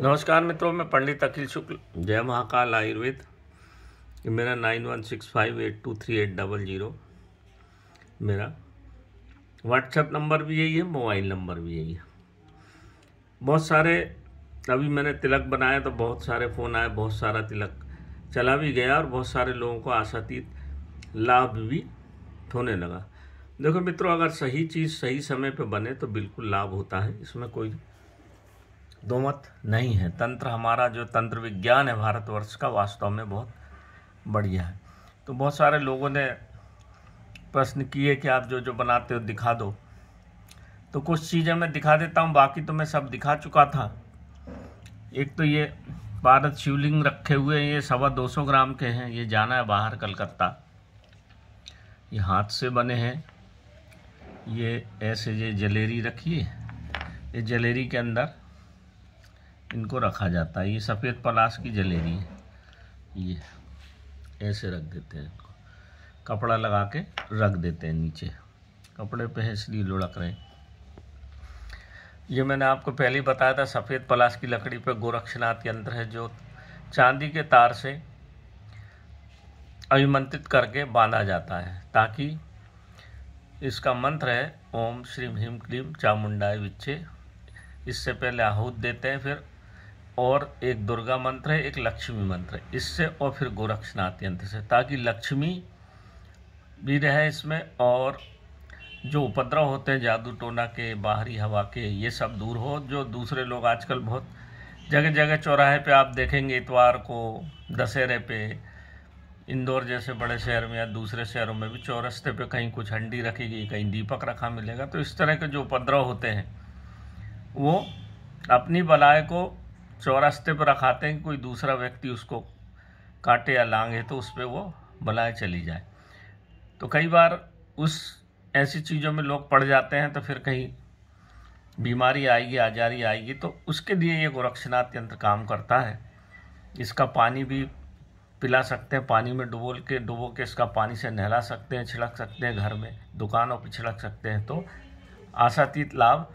नमस्कार मित्रों मैं पंडित अखिल शुक्ल जय महाकाल आयुर्वेद मेरा nine one six five eight two three eight double zero मेरा व्हाट्सएप नंबर भी यही है मोबाइल नंबर भी यही है बहुत सारे अभी मैंने तिलक बनाया तो बहुत सारे फ़ोन आए बहुत सारा तिलक चला भी गया और बहुत सारे लोगों को आशातीत लाभ भी होने लगा देखो मित्रों अगर सही चीज़ सही समय पर बने तो बिल्कुल लाभ होता है इसमें कोई दो मत नहीं है तंत्र हमारा जो तंत्र विज्ञान है भारतवर्ष का वास्तव में बहुत बढ़िया है तो बहुत सारे लोगों ने प्रश्न किए कि आप जो जो बनाते हो दिखा दो तो कुछ चीज़ें मैं दिखा देता हूँ बाकी तो मैं सब दिखा चुका था एक तो ये भारत शिवलिंग रखे हुए हैं ये सवा दो सौ ग्राम के हैं ये जाना है बाहर कलकत्ता ये हाथ से बने हैं ये ऐसे ये जलेरी रखिए ये जलेरी के अंदर इनको रखा जाता है ये सफ़ेद पलाश की जलेबी है ये ऐसे रख देते हैं इनको कपड़ा लगा के रख देते हैं नीचे कपड़े पे है इसलिए लुढ़क रहे ये मैंने आपको पहले ही बताया था सफ़ेद पलाश की लकड़ी पर गोरक्षनाथ यंत्र है जो चांदी के तार से अभिमंत्रित करके बांधा जाता है ताकि इसका मंत्र है ओम श्रीम ह्रीम क्लीम चामुंडाए विच्छे इससे पहले आहूत देते हैं फिर और एक दुर्गा मंत्र है एक लक्ष्मी मंत्र है इससे और फिर गोरक्षनाथ यंत्र से ताकि लक्ष्मी भी रहे इसमें और जो उपद्रव होते हैं जादू टोना के बाहरी हवा के ये सब दूर हो जो दूसरे लोग आजकल बहुत जगह जगह चौराहे पे आप देखेंगे इतवार को दशहरे पे इंदौर जैसे बड़े शहर में या दूसरे शहरों में भी चौरस्ते पे कहीं कुछ हंडी रखी गई कहीं दीपक रखा मिलेगा तो इस तरह के जो उपद्रव होते हैं वो अपनी बलाय को चौरास्ते पर रखाते हैं कोई दूसरा व्यक्ति उसको काटे या लांगे तो उस पर वो बलाएँ चली जाए तो कई बार उस ऐसी चीज़ों में लोग पड़ जाते हैं तो फिर कहीं बीमारी आएगी आजारी आएगी तो उसके लिए ये गोरक्षनाथ यंत्र काम करता है इसका पानी भी पिला सकते हैं पानी में डुबोल के डुबो के इसका पानी से नहला सकते हैं छिड़क सकते हैं घर में दुकानों पर छिड़क सकते हैं तो आशातीत लाभ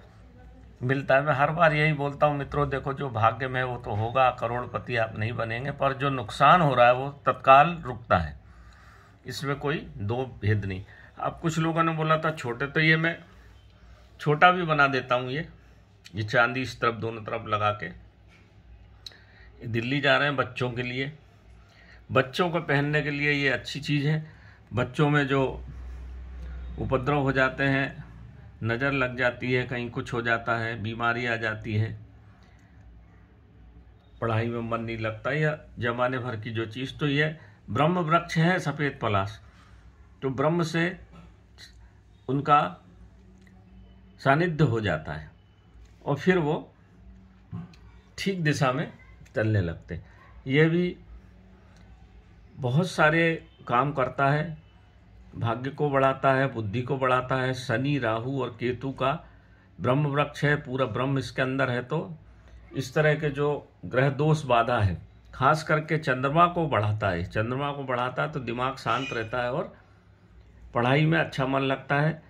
मिलता है मैं हर बार यही बोलता हूँ मित्रों देखो जो भाग्य में वो तो होगा करोड़पति आप नहीं बनेंगे पर जो नुकसान हो रहा है वो तत्काल रुकता है इसमें कोई दो भेद नहीं अब कुछ लोगों ने बोला था छोटे तो ये मैं छोटा भी बना देता हूँ ये ये चांदी इस तरफ दोनों तरफ लगा के दिल्ली जा रहे हैं बच्चों के लिए बच्चों को पहनने के लिए ये अच्छी चीज़ है बच्चों में जो उपद्रव हो जाते हैं नज़र लग जाती है कहीं कुछ हो जाता है बीमारी आ जाती है पढ़ाई में मन नहीं लगता या जमाने भर की जो चीज़ तो यह ब्रह्म वृक्ष है सफ़ेद पलाश तो ब्रह्म से उनका सानिध्य हो जाता है और फिर वो ठीक दिशा में चलने लगते ये भी बहुत सारे काम करता है भाग्य को बढ़ाता है बुद्धि को बढ़ाता है शनि राहु और केतु का ब्रह्म वृक्ष है पूरा ब्रह्म इसके अंदर है तो इस तरह के जो ग्रह दोष बाधा है खास करके चंद्रमा को बढ़ाता है चंद्रमा को बढ़ाता है तो दिमाग शांत रहता है और पढ़ाई में अच्छा मन लगता है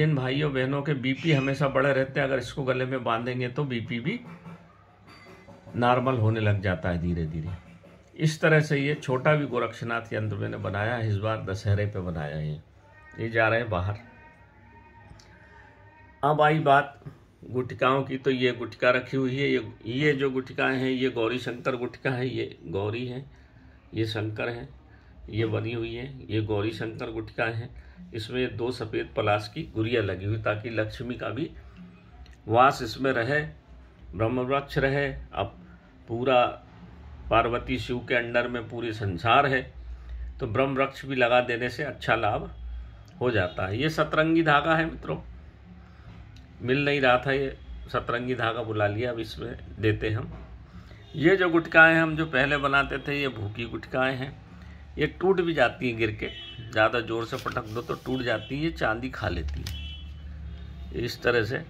जिन भाइयों बहनों के बीपी हमेशा बड़े रहते हैं अगर इसको गले में बांधेंगे तो बीपी भी नॉर्मल होने लग जाता है धीरे धीरे इस तरह से ये छोटा भी गोरक्षनाथ यंत्र मैंने बनाया है इस बार दशहरे पे बनाया है ये जा रहे हैं बाहर अब आई बात गुटिकाओं की तो ये गुटिका रखी हुई है ये ये जो गुटिकाएँ हैं ये गौरी शंकर गुटिका है ये गौरी है ये शंकर है ये बनी हुई है ये गौरी शंकर गुटकाएँ हैं इसमें दो सफ़ेद पलाश की गुड़िया लगी हुई ताकि लक्ष्मी का भी वास इसमें रहे ब्रह्मवृक्ष रहे अब पूरा पार्वती शिव के अंडर में पूरी संसार है तो ब्रह्म वृक्ष भी लगा देने से अच्छा लाभ हो जाता है ये सतरंगी धागा है मित्रों मिल नहीं रहा था ये सतरंगी धागा बुला लिया अब इसमें देते हम ये जो गुटकाएँ हम जो पहले बनाते थे ये भूखी गुटकाएँ हैं ये टूट भी जाती हैं गिर के ज़्यादा ज़ोर से पटक दो तो टूट जाती है ये चांदी खा लेती है इस तरह से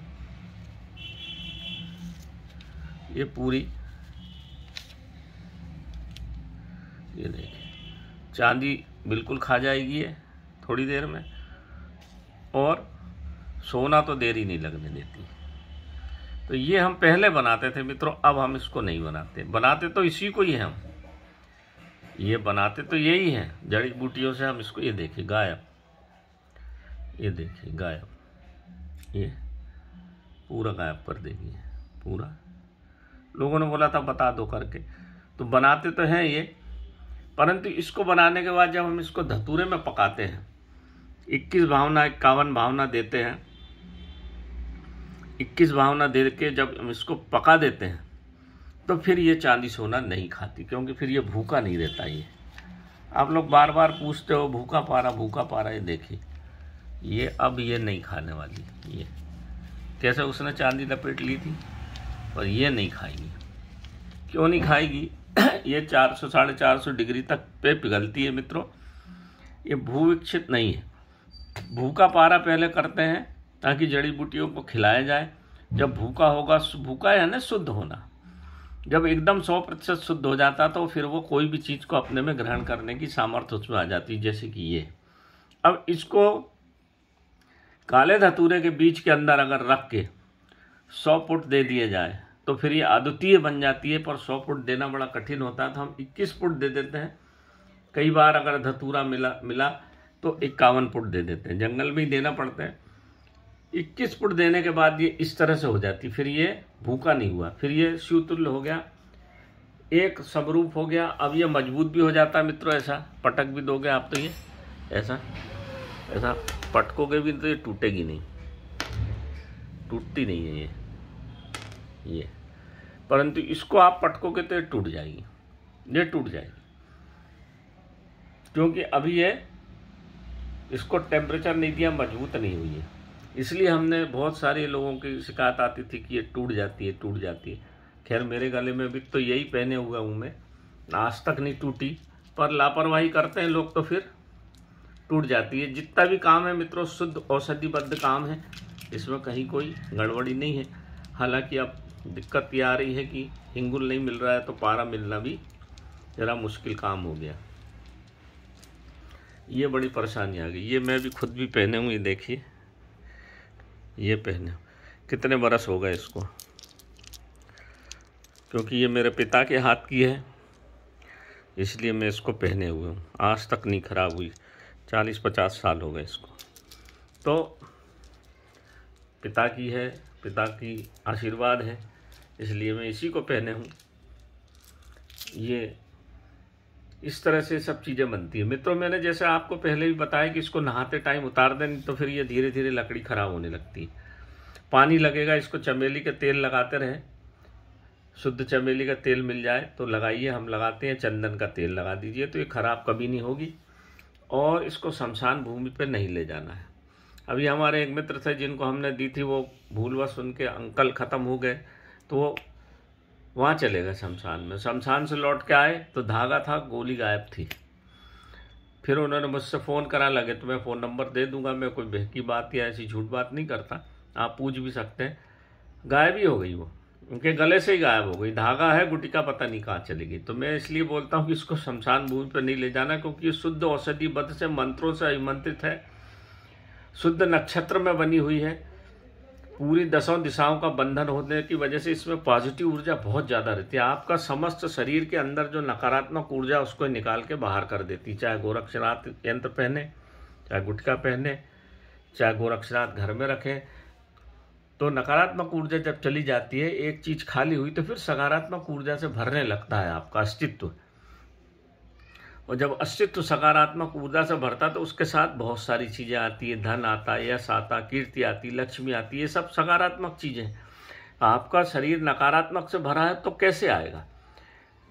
ये पूरी ये देखिए चांदी बिल्कुल खा जाएगी ये थोड़ी देर में और सोना तो देरी नहीं लगने देती तो ये हम पहले बनाते थे मित्रों अब हम इसको नहीं बनाते बनाते तो इसी को ही हम ये बनाते तो यही है जड़ी बूटियों से हम इसको ये देखिए गायब ये देखिए गायब ये पूरा गायब कर देगी पूरा लोगों ने बोला था बता दो करके तो बनाते तो हैं ये परंतु इसको बनाने के बाद जब हम इसको धतूरे में पकाते हैं 21 भावना इक्यावन भावना देते हैं 21 भावना दे के जब हम इसको पका देते हैं तो फिर ये चांदी सोना नहीं खाती क्योंकि फिर ये भूखा नहीं रहता ये आप लोग बार बार पूछते हो भूखा पारा भूखा पारा ये देखिए ये अब ये नहीं खाने वाली ये कैसे उसने चांदी लपेट ली थी और ये नहीं खाएगी क्यों नहीं खाएगी ये चार सौ साढ़े चार सौ डिग्री तक पे पिघलती है मित्रों ये भूविकसित नहीं है भूखा पारा पहले करते हैं ताकि जड़ी बूटियों को खिलाया जाए जब भूखा होगा भूखा यानी शुद्ध होना जब एकदम सौ प्रतिशत शुद्ध हो जाता तो फिर वो कोई भी चीज़ को अपने में ग्रहण करने की सामर्थ्य उसमें आ जाती जैसे कि ये अब इसको काले धतूरे के बीच के अंदर अगर रख के सौ फुट दे दिए जाए तो फिर ये अद्वितीय बन जाती है पर सौ फुट देना बड़ा कठिन होता है तो हम इक्कीस फुट दे देते हैं कई बार अगर धतूरा मिला मिला तो इक्यावन फुट दे देते हैं जंगल में ही देना पड़ता है इक्कीस फुट देने के बाद ये इस तरह से हो जाती फिर ये भूखा नहीं हुआ फिर ये शिवतुल्य हो गया एक स्वरूप हो गया अब ये मजबूत भी हो जाता है मित्रों ऐसा पटक भी दोगे आप तो ये ऐसा ऐसा पटकोगे भी तो ये टूटेगी नहीं टूटती नहीं है ये ये परंतु इसको आप पटकोगे तो टूट जाएगी ये टूट जाएगी क्योंकि अभी ये इसको टेम्परेचर नहीं दिया मजबूत नहीं हुई है इसलिए हमने बहुत सारे लोगों की शिकायत आती थी कि ये टूट जाती है टूट जाती है खैर मेरे गले में भी तो यही पहने हुआ हूँ मैं आज तक नहीं टूटी पर लापरवाही करते हैं लोग तो फिर टूट जाती है जितना भी काम है मित्रों शुद्ध औषधिबद्ध काम है इसमें कहीं कोई गड़बड़ी नहीं है हालांकि अब दिक्कत ये आ रही है कि हिंगुल नहीं मिल रहा है तो पारा मिलना भी ज़रा मुश्किल काम हो गया ये बड़ी परेशानी आ गई ये मैं भी खुद भी पहने हूँ ये देखिए ये पहने कितने बरस हो गए इसको क्योंकि ये मेरे पिता के हाथ की है इसलिए मैं इसको पहने हुए हूँ आज तक नहीं ख़राब हुई चालीस पचास साल हो गए इसको तो पिता की है पिता की आशीर्वाद है इसलिए मैं इसी को पहने हूँ ये इस तरह से सब चीज़ें बनती है मित्रों मैंने जैसे आपको पहले भी बताया कि इसको नहाते टाइम उतार दें तो फिर ये धीरे धीरे लकड़ी ख़राब होने लगती है पानी लगेगा इसको चमेली का तेल लगाते रहें शुद्ध चमेली का तेल मिल जाए तो लगाइए हम लगाते हैं चंदन का तेल लगा दीजिए तो ये ख़राब कभी नहीं होगी और इसको शमशान भूमि पर नहीं ले जाना है अभी हमारे एक मित्र थे जिनको हमने दी थी वो भूलवश उनके अंकल ख़त्म हो गए तो वो वहाँ चले गए शमशान में शमशान से लौट के आए तो धागा था गोली गायब थी फिर उन्होंने मुझसे फ़ोन करा लगे तो मैं फ़ोन नंबर दे दूंगा मैं कोई बहकी बात या ऐसी झूठ बात नहीं करता आप पूछ भी सकते हैं गायब ही हो गई वो उनके गले से ही गायब हो गई धागा है गुटिका पता नहीं कहाँ चली गई तो मैं इसलिए बोलता हूँ कि इसको शमशान भूमि पर नहीं ले जाना क्योंकि ये शुद्ध औषधि बद से मंत्रों से अभिमंत्रित है शुद्ध नक्षत्र में बनी हुई है पूरी दसों दिशाओं का बंधन होने की वजह से इसमें पॉजिटिव ऊर्जा बहुत ज़्यादा रहती है आपका समस्त शरीर के अंदर जो नकारात्मक ऊर्जा उसको निकाल के बाहर कर देती चाहे गोरक्षनाथ यंत्र पहने चाहे गुटखा पहने चाहे गोरक्षनाथ घर में रखें तो नकारात्मक ऊर्जा जब चली जाती है एक चीज़ खाली हुई तो फिर सकारात्मक ऊर्जा से भरने लगता है आपका अस्तित्व और जब अस्तित्व सकारात्मक ऊर्जा से भरता तो उसके साथ बहुत सारी चीज़ें आती है धन आता है यश आता कीर्ति आती लक्ष्मी आती ये सब सकारात्मक चीज़ें आपका शरीर नकारात्मक से भरा है तो कैसे आएगा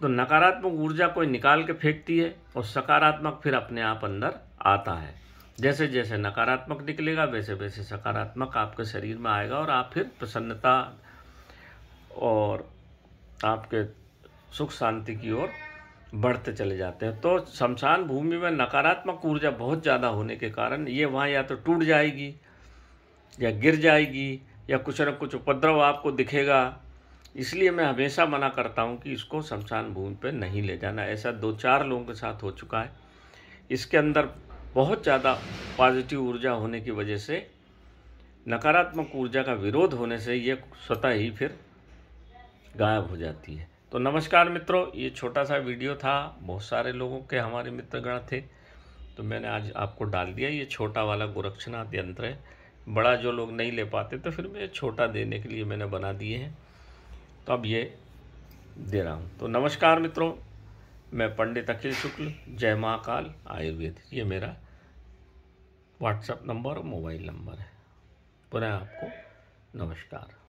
तो नकारात्मक ऊर्जा कोई निकाल के फेंकती है और सकारात्मक फिर अपने आप अंदर आता है जैसे जैसे नकारात्मक निकलेगा वैसे वैसे सकारात्मक आपके शरीर में आएगा और आप फिर प्रसन्नता और आपके सुख शांति की ओर बढ़ते चले जाते हैं तो शमशान भूमि में नकारात्मक ऊर्जा बहुत ज़्यादा होने के कारण ये वहाँ या तो टूट जाएगी या गिर जाएगी या कुछ न कुछ उपद्रव आपको दिखेगा इसलिए मैं हमेशा मना करता हूँ कि इसको शमशान भूमि पर नहीं ले जाना ऐसा दो चार लोगों के साथ हो चुका है इसके अंदर बहुत ज़्यादा पॉजिटिव ऊर्जा होने की वजह से नकारात्मक ऊर्जा का विरोध होने से ये स्वतः ही फिर गायब हो जाती है तो नमस्कार मित्रों ये छोटा सा वीडियो था बहुत सारे लोगों के हमारे मित्रगण थे तो मैंने आज आपको डाल दिया ये छोटा वाला गोरक्षनाथ यंत्र है बड़ा जो लोग नहीं ले पाते तो फिर मैं छोटा देने के लिए मैंने बना दिए हैं तो अब ये दे रहा हूँ तो नमस्कार मित्रों मैं पंडित अखिल शुक्ल जय महाकाल आयुर्वेद ये मेरा व्हाट्सएप नंबर और मोबाइल नंबर है पुनः आपको नमस्कार